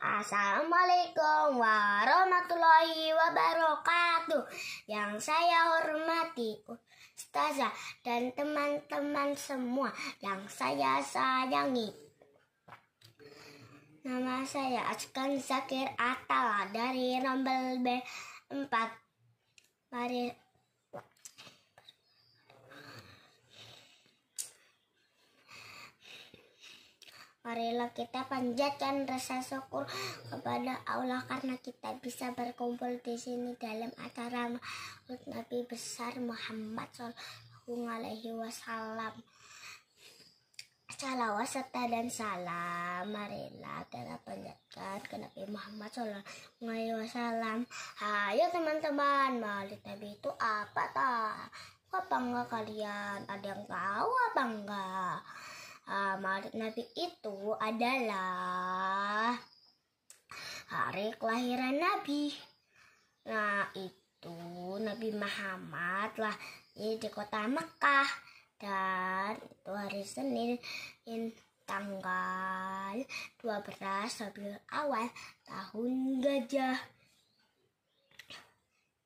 Assalamualaikum warahmatullahi wabarakatuh Yang saya hormati Ustazah dan teman-teman semua yang saya sayangi Nama saya Askan Zakir Atala dari Rombel B4 Mari Marilah kita panjatkan rasa syukur kepada Allah karena kita bisa berkumpul di sini dalam acara Maulid Nabi besar Muhammad Shallallahu Alaihi Wasallam. Salawat serta dan salam Marilah kita panjatkan ke Nabi Muhammad Shallallahu Alaihi Wasallam Ayo teman-teman Maulid Nabi itu apa tak? Apa enggak kalian? Ada yang tahu apa enggak? uh, eh, Maulid Nabi itu adalah hari kelahiran Nabi. Nah, itu Nabi Muhammad lah di kota Mekah dan itu hari Senin in tanggal 12 Rabiul Awal tahun gajah.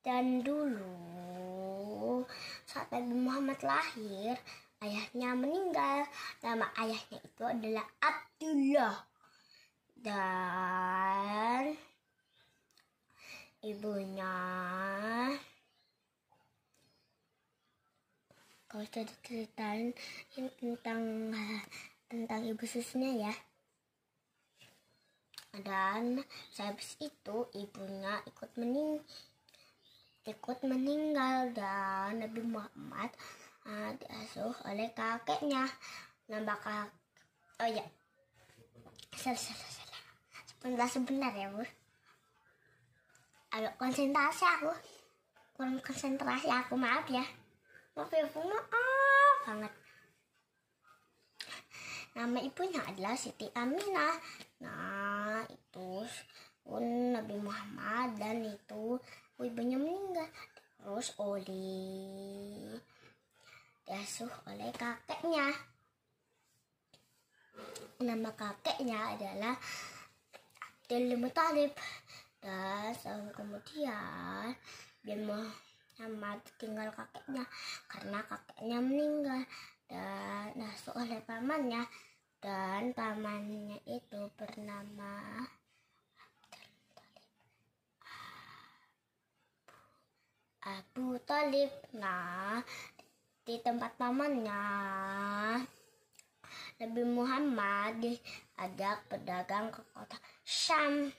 Dan dulu saat Nabi Muhammad lahir, ayahnya meninggal. Nama ayahnya itu adalah Abdullah. Dan ibunya kalau sudah ceritain tentang tentang ibu susunya ya dan habis itu ibunya ikut mening ikut meninggal dan Nabi Muhammad uh, diasuh oleh kakeknya nambah kak oh ya salah salah salah sebentar sebentar ya bu ada konsentrasi aku kurang konsentrasi aku maaf ya maaf ya bu maaf banget nama ibunya adalah Siti Aminah nah itu Nabi Muhammad dan itu ibunya meninggal terus oleh diasuh oleh kakeknya. Nama kakeknya adalah Abdul Muthalib dan kemudian kemudian Bin Muhammad tinggal kakeknya karena kakeknya meninggal dan diasuh oleh pamannya dan pamannya itu bernama Abu Talib. Nah, di tempat pamannya Nabi Muhammad diajak pedagang ke kota Syam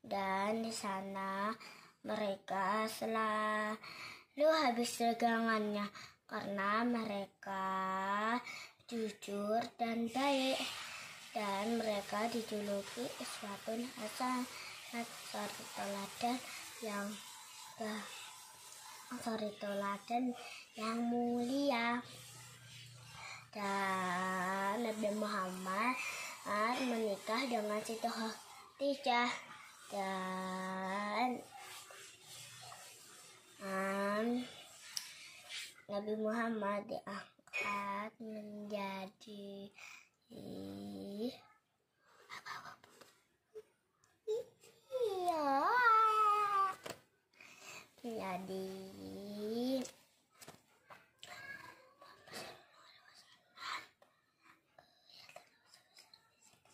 dan di sana mereka selalu habis dagangannya karena mereka jujur dan baik dan mereka dijuluki suatu hasan teladan yang bahagia suri teladan yang mulia dan Nabi Muhammad ah, menikah dengan Siti Khadijah dan um, Nabi Muhammad diangkat menjadi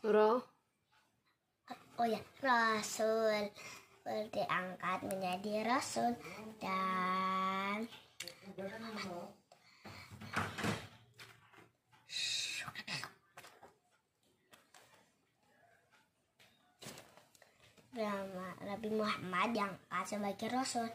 Roh. Oh ya, Rasul diangkat menjadi Rasul dan Nabi Muhammad diangkat sebagai Rasul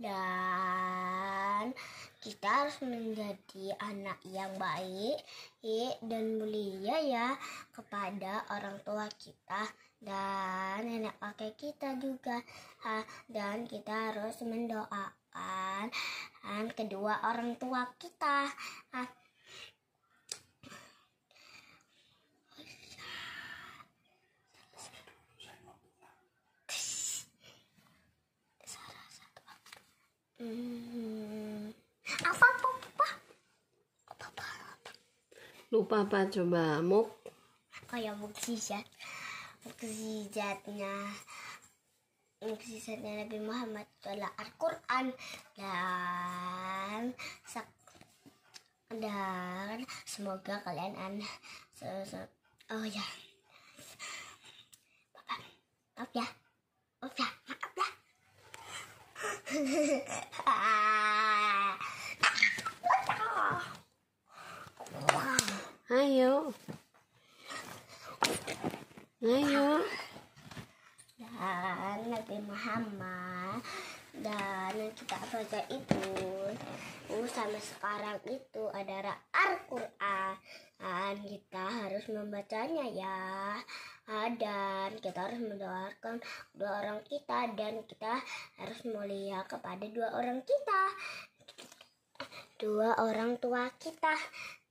dan kita harus menjadi anak yang baik eh, dan mulia ya kepada orang tua kita dan nenek pakai kita juga dan kita harus mendoakan kedua orang tua kita Hmm. Apa, apa, apa? Apa, apa, apa? Lupa apa coba? Muk? Kayak muk si jatnya Nabi Muhammad adalah Al-Quran dan sak dan semoga kalian an oh ya Ayo. Ayo. Dan Nabi Muhammad dan kita baca itu uh, oh, sama sekarang itu adalah Al-Quran dan kita harus membacanya ya dan kita harus mendoakan dua orang kita dan kita harus mulia kepada dua orang kita dua orang tua kita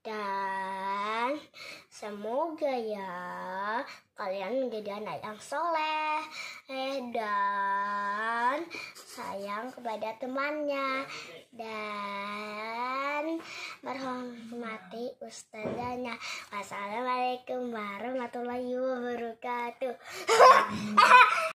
dan semoga ya kalian menjadi anak yang soleh eh, dan sayang kepada temannya dan menghormati ustazahnya. Wassalamualaikum warahmatullahi wabarakatuh.